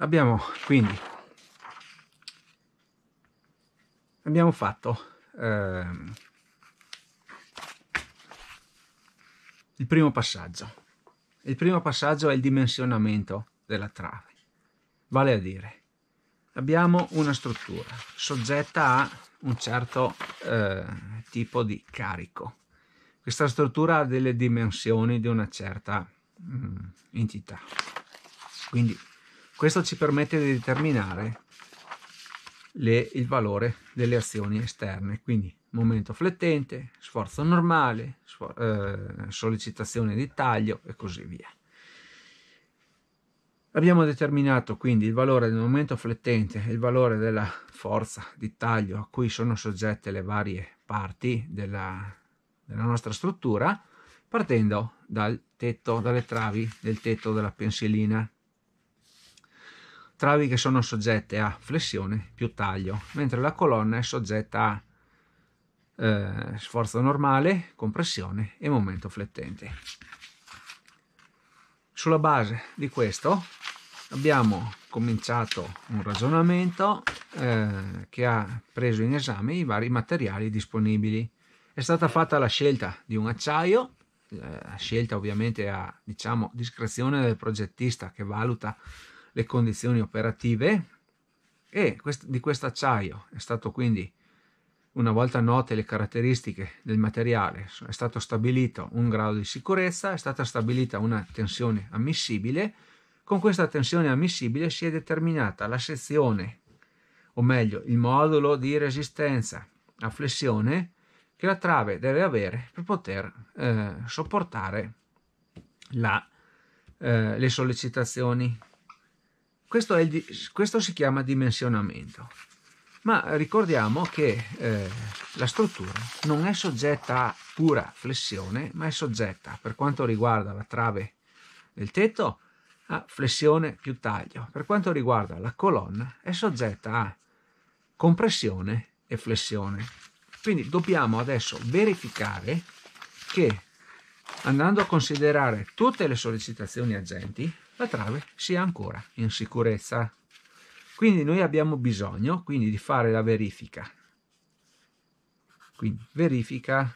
abbiamo quindi abbiamo fatto ehm, il primo passaggio il primo passaggio è il dimensionamento della trave vale a dire abbiamo una struttura soggetta a un certo eh, tipo di carico questa struttura ha delle dimensioni di una certa mm, entità quindi questo ci permette di determinare le, il valore delle azioni esterne, quindi momento flettente, sforzo normale, eh, sollecitazione di taglio e così via. Abbiamo determinato quindi il valore del momento flettente e il valore della forza di taglio a cui sono soggette le varie parti della, della nostra struttura partendo dal tetto, dalle travi del tetto della pensilina travi che sono soggette a flessione più taglio, mentre la colonna è soggetta a eh, sforzo normale, compressione e momento flettente. Sulla base di questo abbiamo cominciato un ragionamento eh, che ha preso in esame i vari materiali disponibili. È stata fatta la scelta di un acciaio, la eh, scelta ovviamente a diciamo, discrezione del progettista che valuta le condizioni operative e di questo acciaio è stato quindi una volta note le caratteristiche del materiale, è stato stabilito un grado di sicurezza, è stata stabilita una tensione ammissibile, con questa tensione ammissibile si è determinata la sezione, o meglio il modulo di resistenza a flessione che la trave deve avere per poter eh, sopportare la, eh, le sollecitazioni questo, il, questo, si chiama dimensionamento. Ma ricordiamo che eh, la struttura non è soggetta a pura flessione, ma è soggetta, per quanto riguarda la trave del tetto, a flessione più taglio. Per quanto riguarda la colonna, è soggetta a compressione e flessione. Quindi dobbiamo adesso verificare che andando a considerare tutte le sollecitazioni agenti, la trave sia ancora in sicurezza. Quindi noi abbiamo bisogno quindi, di fare la verifica. Quindi verifica,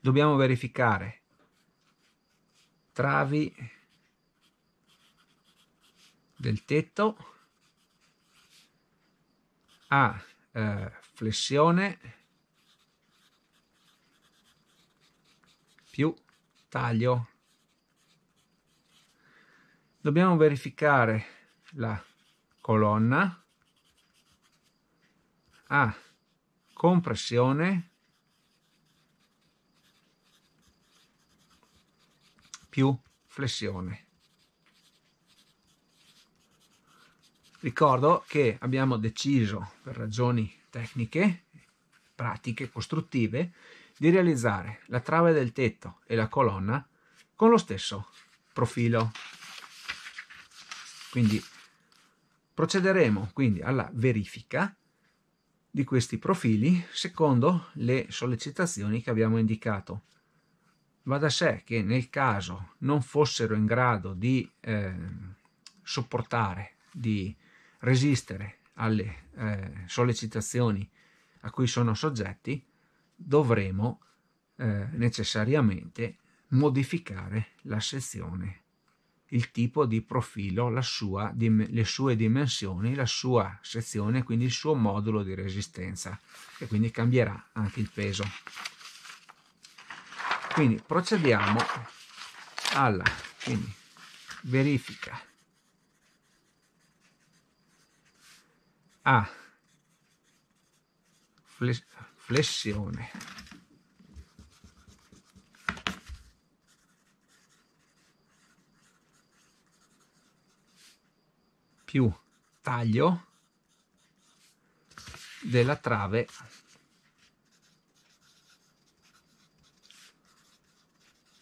dobbiamo verificare travi del tetto a eh, flessione più taglio dobbiamo verificare la colonna a compressione più flessione. Ricordo che abbiamo deciso per ragioni tecniche, pratiche, costruttive, di realizzare la trave del tetto e la colonna con lo stesso profilo. Quindi procederemo quindi alla verifica di questi profili secondo le sollecitazioni che abbiamo indicato. Va da sé che nel caso non fossero in grado di eh, sopportare, di resistere alle eh, sollecitazioni a cui sono soggetti, dovremo eh, necessariamente modificare la sezione il tipo di profilo, sua, le sue dimensioni, la sua sezione, quindi il suo modulo di resistenza e quindi cambierà anche il peso. Quindi procediamo alla quindi, verifica a flessione più taglio della trave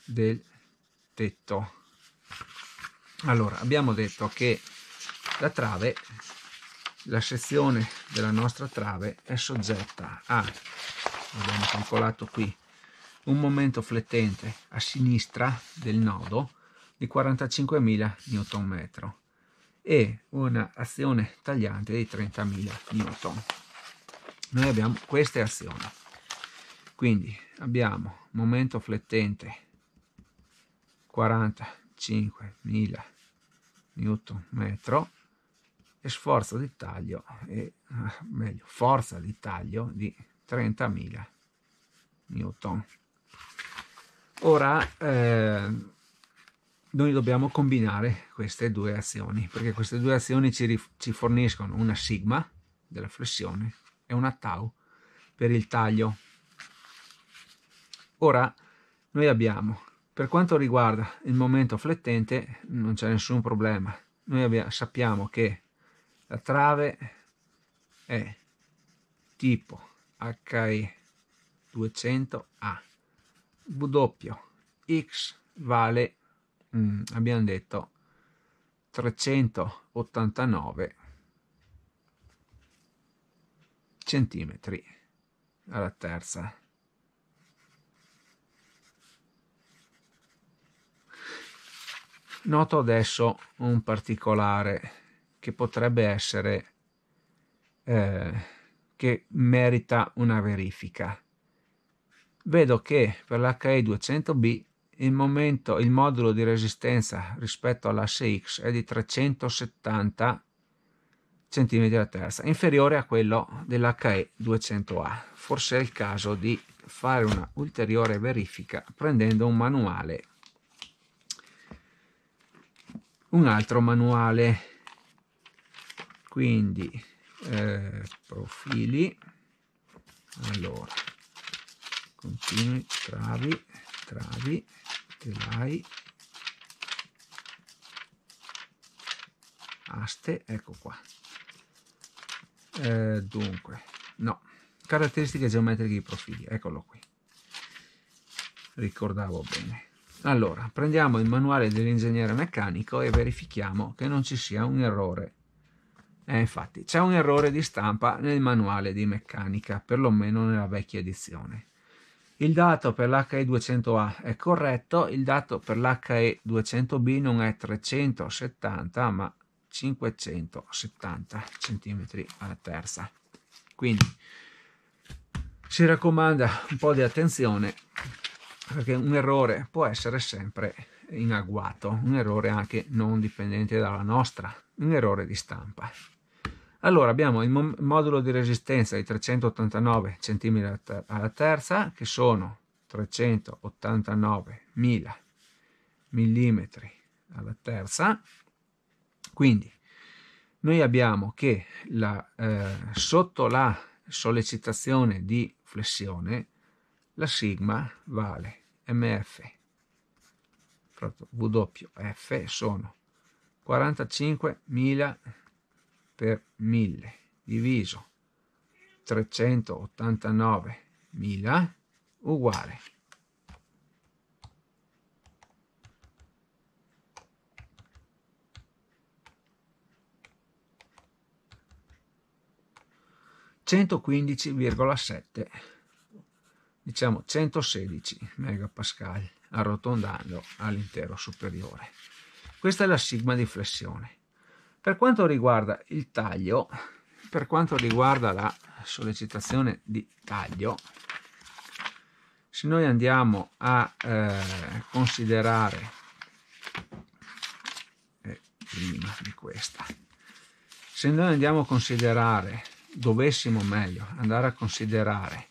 del tetto allora abbiamo detto che la trave la sezione della nostra trave è soggetta a abbiamo calcolato qui un momento flettente a sinistra del nodo di 45.000 Nm e un'azione tagliante di 30.000 newton. Noi abbiamo queste azioni. Quindi abbiamo momento flettente 45.000 newton metro e sforzo di taglio, e, ah, meglio, forza di taglio di 30.000 newton. Ora, eh, noi dobbiamo combinare queste due azioni, perché queste due azioni ci, ci forniscono una sigma della flessione e una tau per il taglio. Ora, noi abbiamo, per quanto riguarda il momento flettente, non c'è nessun problema. Noi abbiamo, sappiamo che la trave è tipo HE200A W X vale mm, abbiamo detto 389 centimetri alla terza. Noto adesso un particolare che potrebbe essere eh, che merita una verifica. Vedo che per l'HE200B il momento, il modulo di resistenza rispetto alla 6 X è di 370 cm alla terza, inferiore a quello dell'HE 200A. Forse è il caso di fare una ulteriore verifica prendendo un manuale, un altro manuale. Quindi eh, profili, allora, continui, travi, travi, te vai aste ecco qua eh, dunque no caratteristiche geometriche di profili eccolo qui ricordavo bene allora prendiamo il manuale dell'ingegnere meccanico e verifichiamo che non ci sia un errore eh, infatti c'è un errore di stampa nel manuale di meccanica perlomeno nella vecchia edizione il dato per l'HE200A è corretto, il dato per l'HE200B non è 370 ma 570 cm alla terza. Quindi si raccomanda un po' di attenzione perché un errore può essere sempre in agguato, un errore anche non dipendente dalla nostra, un errore di stampa. Allora abbiamo il modulo di resistenza di 389 cm alla terza che sono 389.000 mm alla terza. Quindi noi abbiamo che la, eh, sotto la sollecitazione di flessione la sigma vale mf fratto wf sono 45.000 per 1000 diviso 389.000 uguale. (115,7) diciamo 116 megapascal arrotondando all'intero superiore. Questa è la sigma di flessione. Per quanto riguarda il taglio, per quanto riguarda la sollecitazione di taglio, se noi andiamo a eh, considerare eh, prima di questa, se noi andiamo a considerare, dovessimo meglio andare a considerare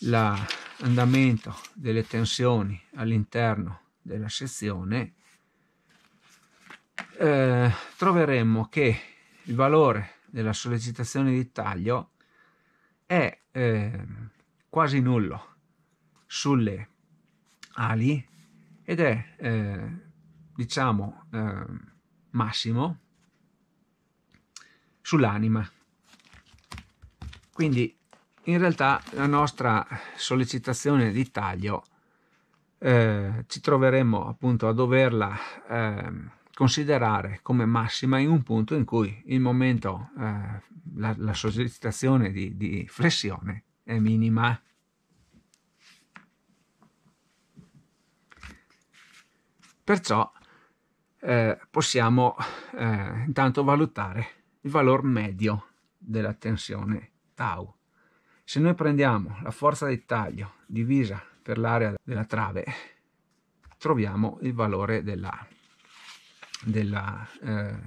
l'andamento delle tensioni all'interno della sezione, eh, troveremmo che il valore della sollecitazione di taglio è eh, quasi nullo sulle ali ed è eh, diciamo eh, massimo sull'anima quindi in realtà la nostra sollecitazione di taglio eh, ci troveremmo appunto a doverla ehm, considerare come massima in un punto in cui il momento, eh, la, la, sollecitazione di, di flessione è minima. Perciò eh, possiamo eh, intanto valutare il valore medio della tensione tau. Se noi prendiamo la forza di taglio divisa per l'area della trave, troviamo il valore della della eh,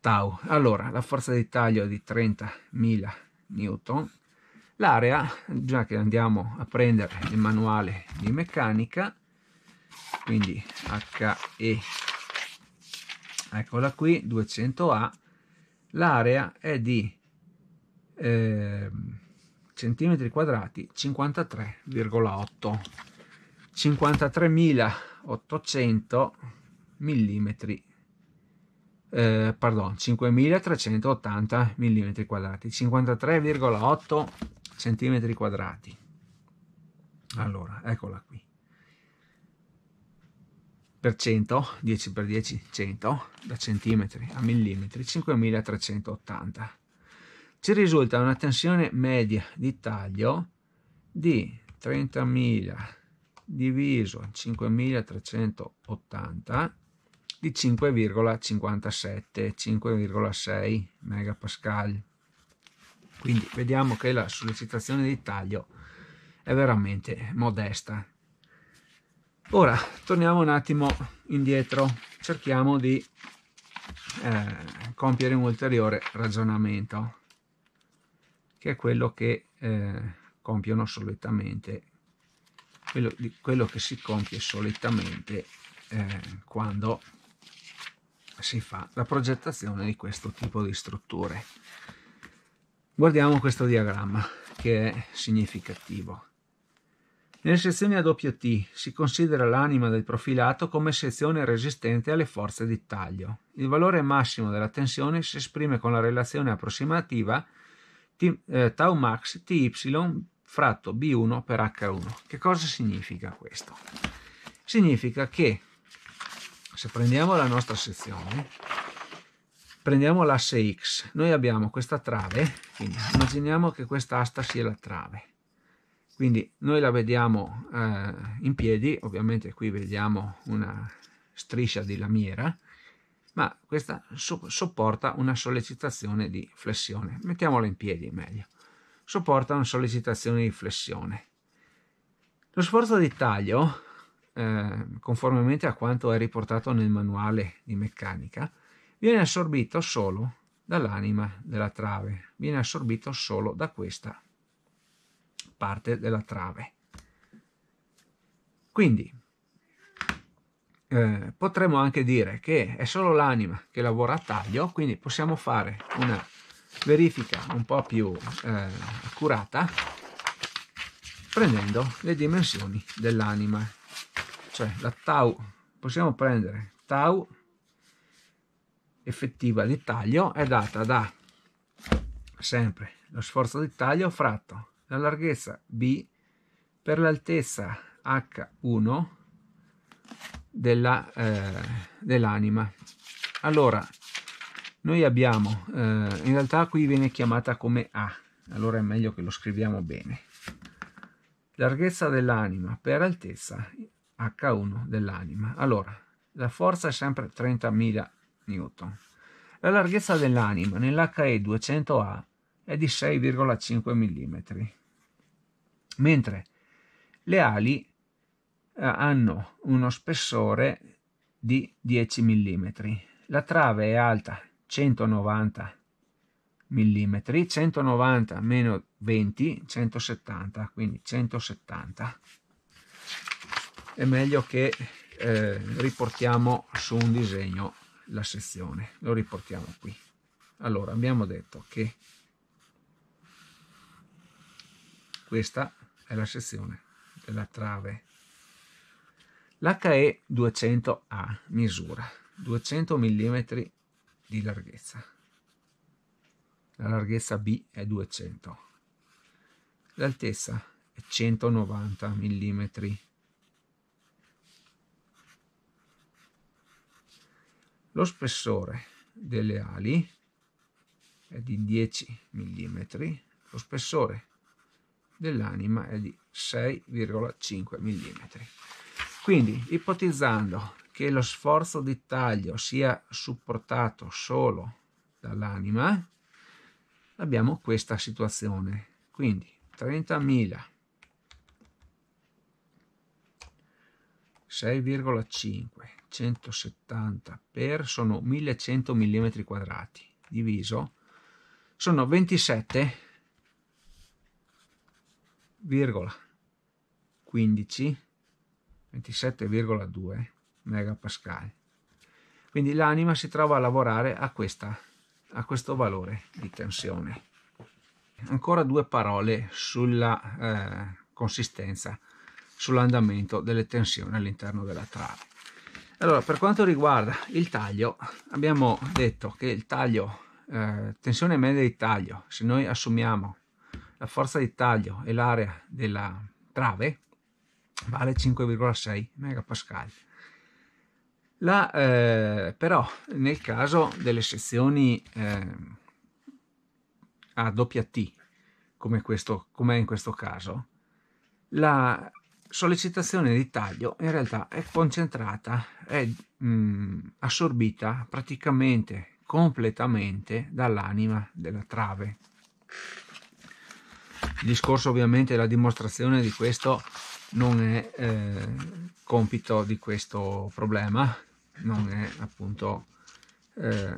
Tau. Allora, la forza di taglio è di 30.000 newton. L'area, già che andiamo a prendere il manuale di meccanica, quindi HE, eccola qui, 200A, l'area è di eh, centimetri quadrati 53,8. 53.800 mm, eh, pardon, 5380 mm quadrati, 53,8 cm quadrati. Allora, eccola qui. Per 100, 10 per 10, 100, da centimetri a millimetri, 5380. Ci risulta una tensione media di taglio di 30.000 diviso 5380 di 5,57, 5,6 MPa. Quindi vediamo che la sollecitazione di taglio è veramente modesta. Ora torniamo un attimo indietro, cerchiamo di eh, compiere un ulteriore ragionamento, che è quello che eh, compiono solitamente, quello, quello che si compie solitamente eh, quando si fa la progettazione di questo tipo di strutture. Guardiamo questo diagramma che è significativo. Nelle sezioni a doppio T si considera l'anima del profilato come sezione resistente alle forze di taglio. Il valore massimo della tensione si esprime con la relazione approssimativa T, eh, tau max TY fratto B1 per H1. Che cosa significa questo? Significa che se prendiamo la nostra sezione, prendiamo l'asse X, noi abbiamo questa trave, quindi immaginiamo che questa asta sia la trave. Quindi noi la vediamo eh, in piedi, ovviamente qui vediamo una striscia di lamiera, ma questa so sopporta una sollecitazione di flessione. Mettiamola in piedi meglio. Sopporta una sollecitazione di flessione. Lo sforzo di taglio eh, conformemente a quanto è riportato nel manuale di meccanica, viene assorbito solo dall'anima della trave, viene assorbito solo da questa parte della trave. Quindi eh, potremmo anche dire che è solo l'anima che lavora a taglio, quindi possiamo fare una verifica un po' più eh, accurata prendendo le dimensioni dell'anima cioè la tau possiamo prendere tau effettiva di taglio è data da sempre lo sforzo di taglio fratto la larghezza b per l'altezza h1 della, eh, dell'anima allora noi abbiamo eh, in realtà qui viene chiamata come a allora è meglio che lo scriviamo bene larghezza dell'anima per altezza H1 dell'anima. Allora, la forza è sempre 30.000 newton. La larghezza dell'anima nell'HE200A è di 6,5 mm, mentre le ali eh, hanno uno spessore di 10 mm. La trave è alta 190 mm, 190 meno 20, 170, quindi 170 è meglio che eh, riportiamo su un disegno la sezione. Lo riportiamo qui. Allora, abbiamo detto che questa è la sezione della trave. L'HE 200A misura 200 mm di larghezza. La larghezza B è 200. L'altezza 190 mm Lo spessore delle ali è di 10 mm, lo spessore dell'anima è di 6,5 mm. Quindi, ipotizzando che lo sforzo di taglio sia supportato solo dall'anima, abbiamo questa situazione. Quindi 30.000 6,5 170 per sono 1100 mm quadrati diviso sono 27 27,2 megapascal quindi l'anima si trova a lavorare a questa a questo valore di tensione ancora due parole sulla eh, consistenza sull'andamento delle tensioni all'interno della trave allora, per quanto riguarda il taglio, abbiamo detto che il taglio, eh, tensione media di taglio, se noi assumiamo la forza di taglio e l'area della trave, vale 5,6 MPa. La, eh, però nel caso delle sezioni eh, a doppia T, come, questo, come in questo caso, la sollecitazione di taglio in realtà è concentrata, è mh, mm, assorbita praticamente completamente dall'anima della trave. Il discorso ovviamente la dimostrazione di questo non è eh, compito di questo problema, non è appunto eh,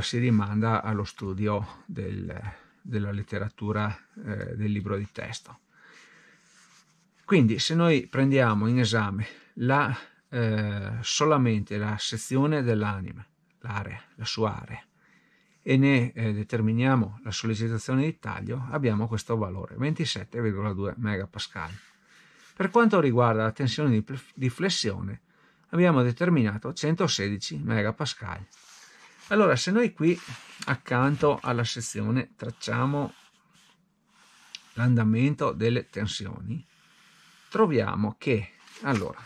si rimanda allo studio del, della letteratura eh, del libro di testo. Quindi se noi prendiamo in esame la, eh, solamente la sezione dell'anima, l'area, la sua area, e ne eh, determiniamo la sollecitazione di taglio, abbiamo questo valore, 27,2 MPa. Per quanto riguarda la tensione di, di flessione, abbiamo determinato 116 MPa. Allora, se noi qui accanto alla sezione tracciamo l'andamento delle tensioni, troviamo che, allora,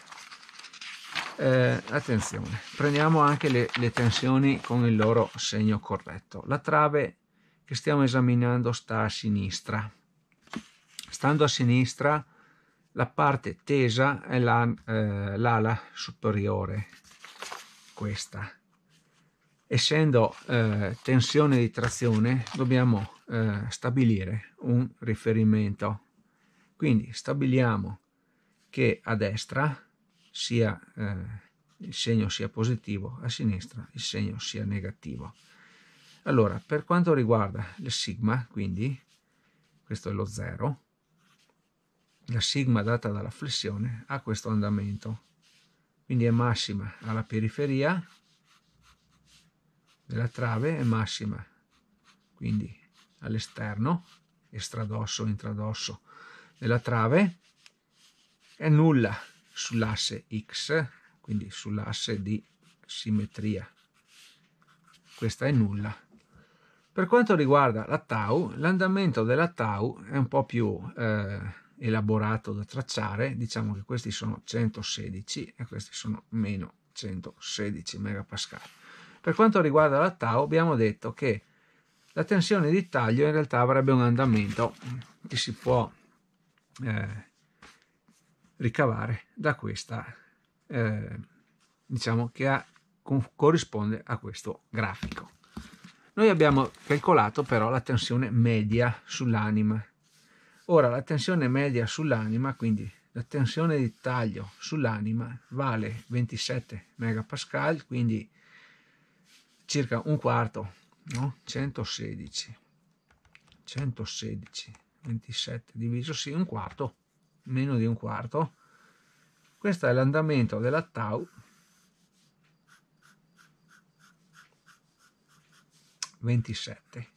eh, attenzione, prendiamo anche le, le tensioni con il loro segno corretto. La trave che stiamo esaminando sta a sinistra. Stando a sinistra, la parte tesa è l'ala la, eh, superiore, questa. Essendo eh, tensione di trazione, dobbiamo eh, stabilire un riferimento. Quindi stabiliamo che a destra sia, eh, il segno sia positivo, a sinistra il segno sia negativo. Allora, per quanto riguarda il sigma, quindi, questo è lo zero, la sigma data dalla flessione ha questo andamento, quindi è massima alla periferia della trave, è massima quindi all'esterno, estradosso, intradosso della trave, è nulla sull'asse X, quindi sull'asse di simmetria. Questa è nulla. Per quanto riguarda la tau, l'andamento della tau è un po' più eh, elaborato da tracciare, diciamo che questi sono 116 e questi sono meno 116 MPa. Per quanto riguarda la tau abbiamo detto che la tensione di taglio in realtà avrebbe un andamento che si può eh, ricavare da questa, eh, diciamo che ha, corrisponde a questo grafico. Noi abbiamo calcolato però la tensione media sull'anima. Ora la tensione media sull'anima, quindi la tensione di taglio sull'anima vale 27 MPa, quindi circa un quarto, no? 116, 116, 27 diviso sì, un quarto meno di un quarto. Questo è l'andamento della tau 27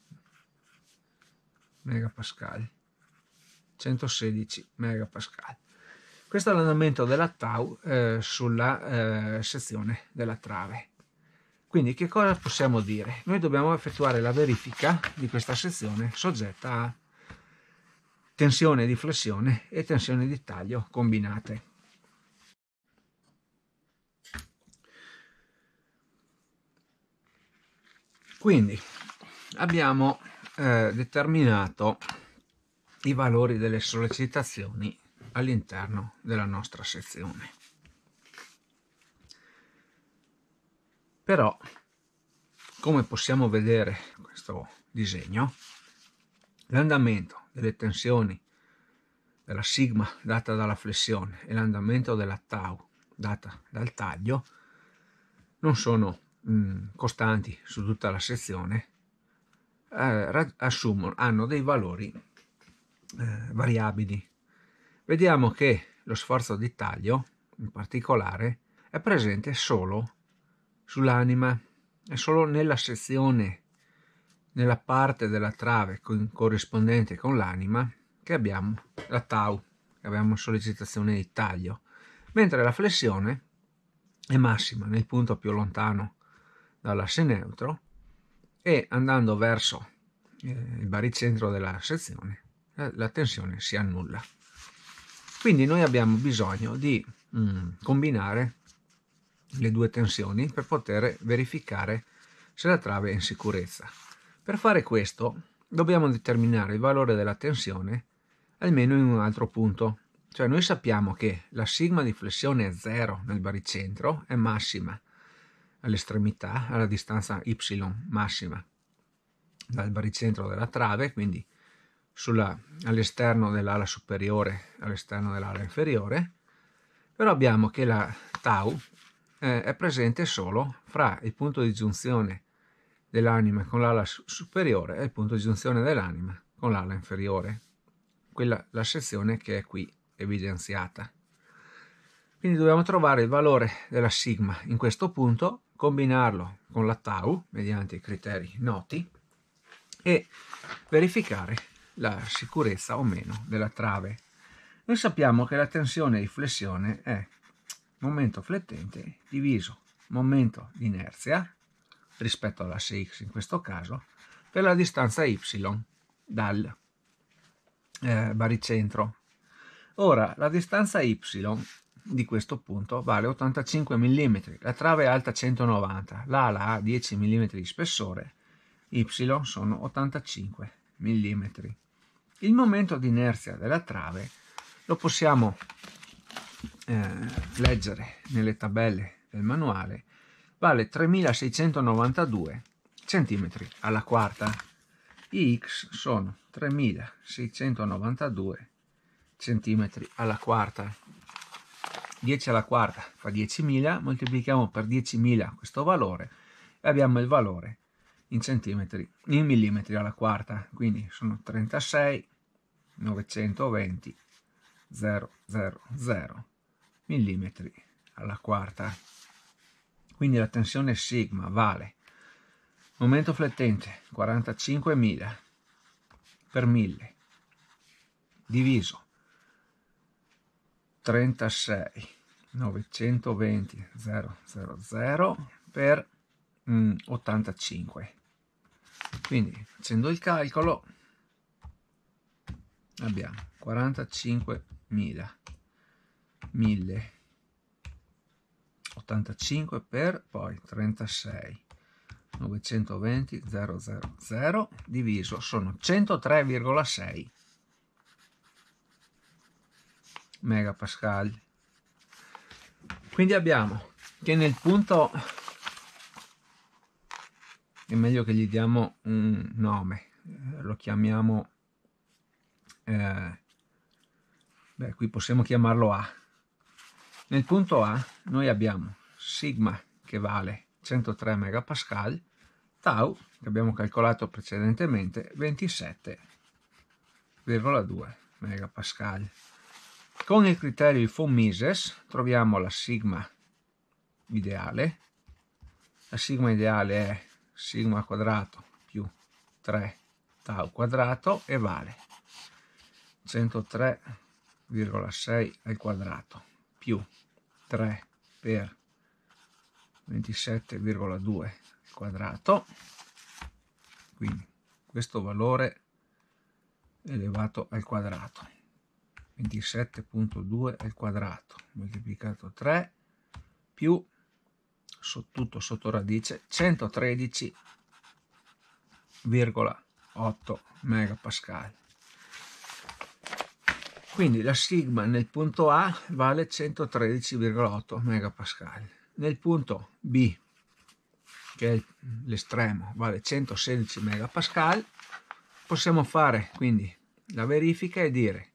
megapascali 116 megapascali questo è l'andamento della tau eh, sulla eh, sezione della trave quindi che cosa possiamo dire noi dobbiamo effettuare la verifica di questa sezione soggetta a tensione di flessione e tensione di taglio combinate. Quindi abbiamo eh, determinato i valori delle sollecitazioni all'interno della nostra sezione. Però, come possiamo vedere in questo disegno, l'andamento delle tensioni della sigma data dalla flessione e l'andamento della tau data dal taglio non sono mh, mm, costanti su tutta la sezione, eh, assumono, hanno dei valori eh, variabili. Vediamo che lo sforzo di taglio, in particolare, è presente solo sull'anima, è solo nella sezione nella parte della trave corrispondente con l'anima che abbiamo la tau, che abbiamo sollecitazione di taglio, mentre la flessione è massima nel punto più lontano dall'asse neutro e andando verso eh, il baricentro della sezione la, eh, la, tensione si annulla. Quindi noi abbiamo bisogno di mm, combinare le due tensioni per poter verificare se la trave è in sicurezza. Per fare questo dobbiamo determinare il valore della tensione almeno in un altro punto. Cioè noi sappiamo che la sigma di flessione è 0 nel baricentro è massima all'estremità alla distanza y massima dal baricentro della trave, quindi all'esterno dell'ala superiore, all'esterno dell'ala inferiore, però abbiamo che la tau eh, è presente solo fra il punto di giunzione dell'anima con l'ala superiore e il punto di giunzione dell'anima con l'ala inferiore, quella la sezione che è qui evidenziata. Quindi dobbiamo trovare il valore della sigma in questo punto, combinarlo con la tau mediante i criteri noti e verificare la sicurezza o meno della trave. Noi sappiamo che la tensione di flessione è momento flettente diviso momento di inerzia rispetto all'asse x in questo caso, per la distanza y dal eh, baricentro. Ora, la distanza y di questo punto vale 85 mm, la trave è alta 190, l'ala ha 10 mm di spessore, y sono 85 mm. Il momento di inerzia della trave lo possiamo eh, leggere nelle tabelle del manuale vale 3692 cm alla quarta. I x sono 3692 cm alla quarta. 10 alla quarta fa 10.000, moltiplichiamo per 10.000 questo valore e abbiamo il valore in centimetri, in millimetri alla quarta, quindi sono 36 920 000 millimetri alla quarta quindi la tensione sigma vale momento flettente 45.000 per 1000 diviso 36 920 000 per 85 mm, quindi facendo il calcolo abbiamo 45.000 1000 85 per poi 36 920 000 diviso sono 103,6 megapascal quindi abbiamo che nel punto è meglio che gli diamo un nome lo chiamiamo eh, beh qui possiamo chiamarlo A nel punto A noi abbiamo sigma che vale 103 MPa, tau che abbiamo calcolato precedentemente 27,2 MPa. Con il criterio di von Mises troviamo la sigma ideale. La sigma ideale è sigma quadrato più 3 tau quadrato e vale 103,6 al quadrato più 3 per 27,2 quadrato, quindi questo valore elevato al quadrato, 27.2 al quadrato moltiplicato 3 più sotto tutto sotto radice 113,8 megapascali quindi la sigma nel punto A vale 113,8 MPa, nel punto B, che è l'estremo, vale 116 MPa, possiamo fare quindi la verifica e dire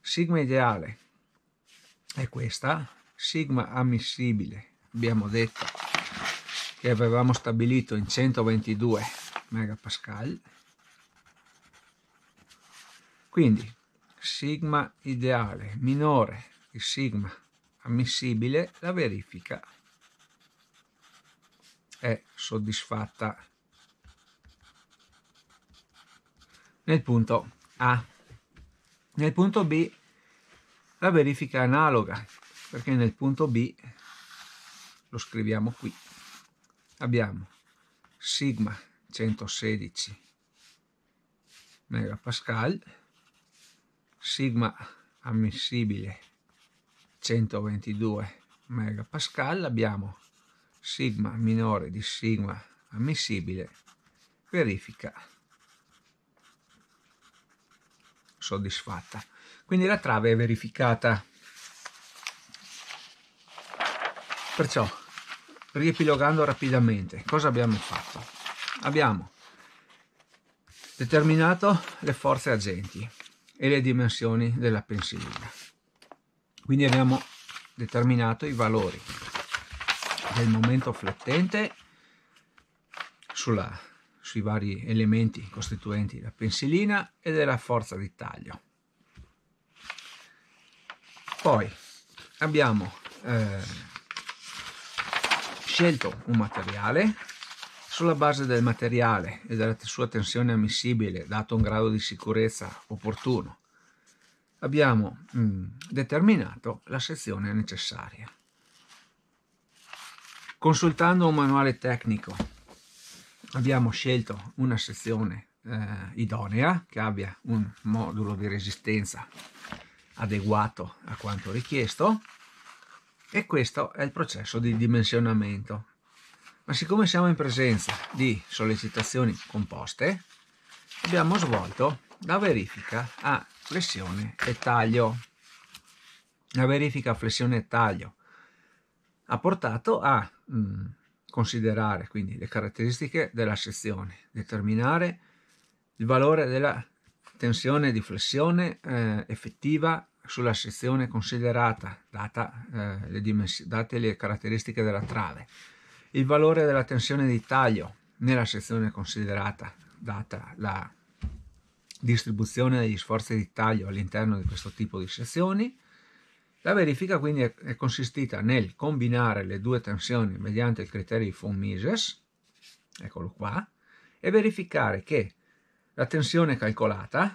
sigma ideale è questa, sigma ammissibile abbiamo detto che avevamo stabilito in 122 MPa, quindi sigma ideale minore di sigma ammissibile, la verifica è soddisfatta nel punto A. Nel punto B la verifica è analoga, perché nel punto B, lo scriviamo qui, abbiamo sigma 116 megapascal sigma ammissibile 122 MPa abbiamo sigma minore di sigma ammissibile verifica soddisfatta quindi la trave è verificata perciò riepilogando rapidamente cosa abbiamo fatto abbiamo determinato le forze agenti e le dimensioni della pensilina. Quindi abbiamo determinato i valori del momento flettente sulla, sui vari elementi costituenti la pensilina e della forza di taglio. Poi abbiamo eh, scelto un materiale sulla base del materiale e della sua tensione ammissibile, dato un grado di sicurezza opportuno, abbiamo mm, determinato la sezione necessaria. Consultando un manuale tecnico abbiamo scelto una sezione eh, idonea che abbia un modulo di resistenza adeguato a quanto richiesto e questo è il processo di dimensionamento ma siccome siamo in presenza di sollecitazioni composte, abbiamo svolto la verifica a flessione e taglio. La verifica a flessione e taglio ha portato a mh, mm, considerare quindi le caratteristiche della sezione, determinare il valore della tensione di flessione eh, effettiva sulla sezione considerata, data, eh, le date le caratteristiche della trave il valore della tensione di taglio nella sezione considerata, data la distribuzione degli sforzi di taglio all'interno di questo tipo di sezioni. La verifica quindi è consistita nel combinare le due tensioni mediante il criterio di von Mises, eccolo qua, e verificare che la tensione calcolata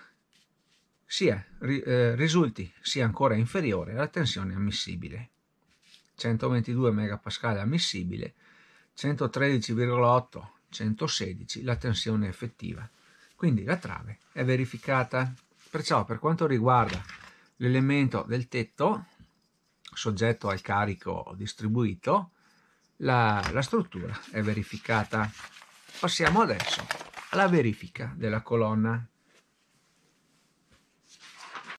sia, eh, risulti sia ancora inferiore alla tensione ammissibile. 122 MPa ammissibile 113,8, 116 la tensione effettiva. Quindi la trave è verificata. Perciò per quanto riguarda l'elemento del tetto, soggetto al carico distribuito, la, la struttura è verificata. Passiamo adesso alla verifica della colonna.